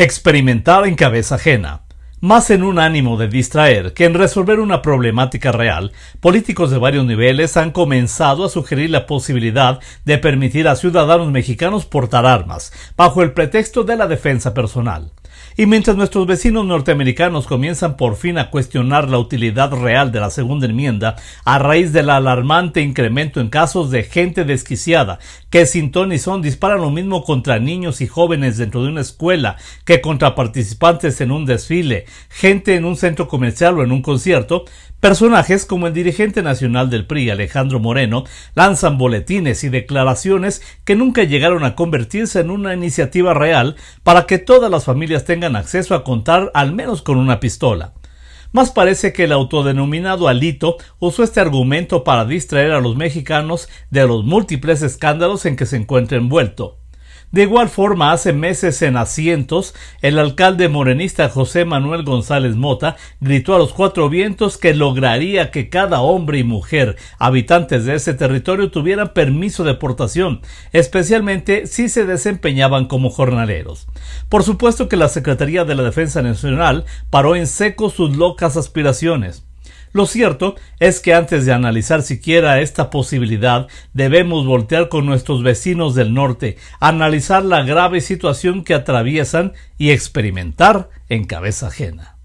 Experimentar en cabeza ajena. Más en un ánimo de distraer que en resolver una problemática real, políticos de varios niveles han comenzado a sugerir la posibilidad de permitir a ciudadanos mexicanos portar armas, bajo el pretexto de la defensa personal. Y mientras nuestros vecinos norteamericanos comienzan por fin a cuestionar la utilidad real de la segunda enmienda a raíz del alarmante incremento en casos de gente desquiciada que sin ton y son disparan lo mismo contra niños y jóvenes dentro de una escuela que contra participantes en un desfile, gente en un centro comercial o en un concierto, personajes como el dirigente nacional del PRI Alejandro Moreno lanzan boletines y declaraciones que nunca llegaron a convertirse en una iniciativa real para que todas las familias tengan acceso a contar al menos con una pistola. Más parece que el autodenominado Alito usó este argumento para distraer a los mexicanos de los múltiples escándalos en que se encuentra envuelto. De igual forma, hace meses en asientos, el alcalde morenista José Manuel González Mota gritó a los cuatro vientos que lograría que cada hombre y mujer habitantes de ese territorio tuvieran permiso de portación, especialmente si se desempeñaban como jornaleros. Por supuesto que la Secretaría de la Defensa Nacional paró en seco sus locas aspiraciones. Lo cierto es que antes de analizar siquiera esta posibilidad, debemos voltear con nuestros vecinos del norte, analizar la grave situación que atraviesan y experimentar en cabeza ajena.